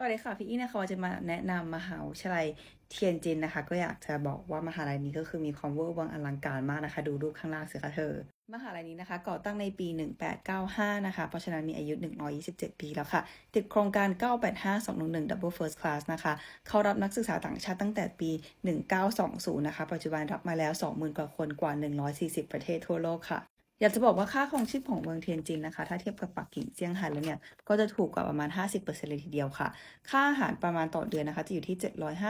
สวัสดีค่ะ พี่อี้นะคะจะมาแนะนำมหาวิทยาลัยเทียนจินนะคะ ก็อยากจะบอกว่า มหาลัยนี้ก็คือมีความเวอร์วังอลังการมากนะคะ ดูรูปข้างล่างสิคะเธอ มหาลัยนี้นะคะก่อตั้งในปี 1895 นะคะเพราะฉะนั้นมีอายุ127 ปีแล้วค่ะ ติดโครงการ 985 211 Double First Class นะคะ เข้ารับนักศึกษาต่างชาติตั้งแต่ปี 1920 นะคะปัจจุบันรับมาแล้ว 20,000กว่าคนกว่า 140 ประเทศทั่วโลกค่ะอยากจะบอกว่าค่าของชีพของเมืองเทียนจินนะคะถ้าเทียบกับปักกิ่งเซี่ยงไฮ้แล้วเนี่ยก็จะถูกกว่าประมาณ 50%เลยทีเดียวค่ะ ค่าอาหารประมาณต่อเดือนนะคะ จะอยู่ที่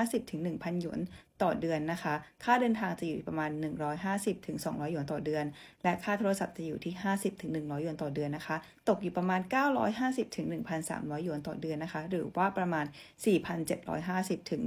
750ถึง1,000 หยวนต่อเดือนนะคะ ค่าเดินทางจะอยู่ประมาณ 150ถึง200 หยวนต่อเดือนและค่าโทรศัพท์จะอยู่ที่ 50ถึง 100 หยวนต่อเดือนนะคะ ตกอยู่ประมาณ 950ถึง1,300 หยวนต่อเดือนนะคะ หรือว่าประมาณ 4,750ถึง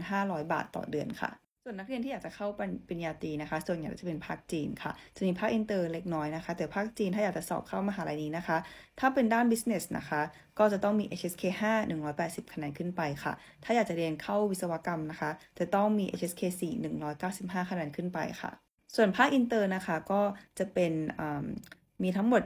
6,500 บาทต่อเดือนค่ะส่วนนักเรียนที่อยากจะเข้าปริญญาตรีนะคะ ส่วนใหญ่จะเป็นภาคจีนค่ะ จะมีภาคอินเตอร์เล็กน้อยนะคะ แต่ภาคจีนถ้าอยากจะสอบเข้ามหาลัยนี้นะคะ ถ้าเป็นด้านบิสเนสนะคะ ก็จะต้องมี HSK 5 180คะแนนขึ้นไปค่ะ ถ้าอยากจะเรียนเข้าวิศวกรรมนะคะ จะต้องมี HSK 4 195คะแนนขึ้นไปค่ะ ส่วนภาคอินเตอร์นะคะ ก็จะเป็นมีทั้งหมด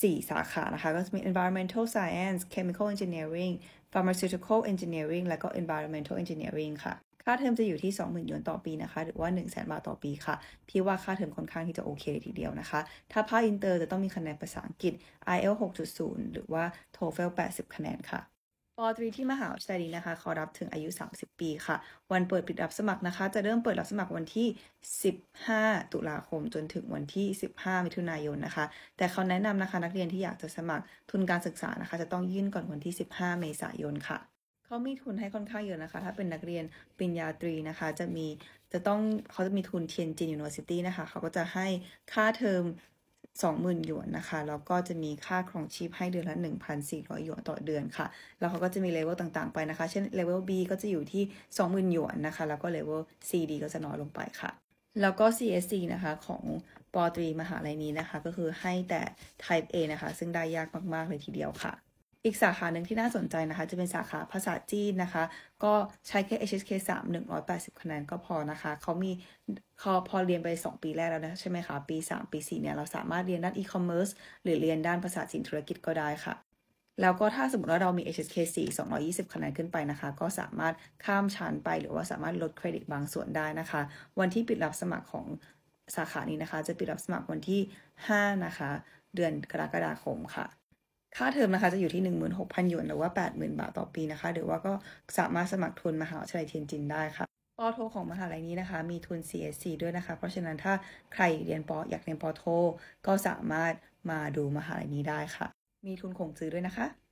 4 สาขานะคะ ก็จะมี environmental science chemical engineering pharmaceutical engineering และก็ environmental engineering ค่ะค่าเทอมจะอยู่ที่ 20,000หยวนต่อปีนะคะ หรือว่า 1 0 0 0 0 0 บาทต่อปีค่ะ พี่ว่าค่าเทอมค่อนข้างที่จะโอเคเลยทีเดียวนะคะ ถ้าภาคอินเตอร์จะต้องมีคะแนนภาษาอังกฤษ IELTS 6.0 หรือว่า TOEFL 80 คะแนนค่ะ ปตรีที่มหาวิทยาลัยนี้นะคะเขารับถึงอายุ 30 ปีค่ะ วันเปิดปิดรับสมัครนะคะ จะเริ่มเปิดรับสมัครวันที่ 15 ตุลาคม จนถึงวันที่ 15 มิถุนายนนะคะ แต่เขาแนะนำนะคะนักเรียนที่อยากจะสมัคร ทุนการศึกษานะคะ จะต้องยื่นก่อนวันที่ 15 เมษายนค่ะเขามีทุนให้ค่อนข้างเยอะนะคะ ถ้าเป็นนักเรียนปริญญาตรีนะคะ จะมีจะต้องเขาจะมีทุนเทียนจินยูนิเวอร์ซิตี้นะคะ เขาก็จะให้ค่าเทอม20,000หยวนนะคะ แล้วก็จะมีค่าครองชีพให้เดือนละ 1,400 หยวนต่อเดือนค่ะ แล้วเขาก็จะมีเลเวลต่างๆไปนะคะ เช่นเลเวล B ก็จะอยู่ที่ 20,000หยวนนะคะ แล้วก็เลเวล CD ก็จะน้อยลงไปค่ะ แล้วก็ CSC นะคะของปอตรีมหาลัยนี้นะคะก็คือให้แต่ Type A นะคะซึ่งได้ยากมากๆเลยทีเดียวค่ะอีกสาขาหนึ่งที่น่าสนใจนะคะ จะเป็นสาขาภาษาจีนนะคะ ก็ใช้แค่ HSK 3 180คะแนนก็พอนะคะเขามีเขาพอเรียนไป 2 ปีแรกแล้วนะใช่ไหมคะ ปี 3 ปี 4 เนี่ยเราสามารถเรียนด้าน e-commerce หรือเรียนด้านภาษาจีนธุรกิจก็ได้ค่ะ แล้วก็ถ้าสมมติว่าเรามี HSK 4 220คะแนนขึ้นไปนะคะ ก็สามารถข้ามชั้นไป หรือว่าสามารถลดเครดิตบางส่วนได้นะคะ วันที่ปิดรับสมัครของสาขานี้นะคะ จะปิดรับสมัครวันที่ 5 นะคะ เดือนกรกฎาคมค่ะค่าเทอมนะคะจะอยู่ที่ 16,000 หยวนหรือว่า 80,000 บาท ต่อปีนะคะหรือว่าก็สามารถสมัครทุนมหาวิทยาลัยเทียนจินได้ค่ะ ปอโทของมหาลัยนี้นะคะ มีทุน CSC ด้วยนะคะ เพราะฉะนั้นถ้าใครเรียนปออยากเรียนปอโทก็สามารถมาดูมหาลัยนี้ได้ค่ะ มีทุนคงซื้อด้วยนะคะ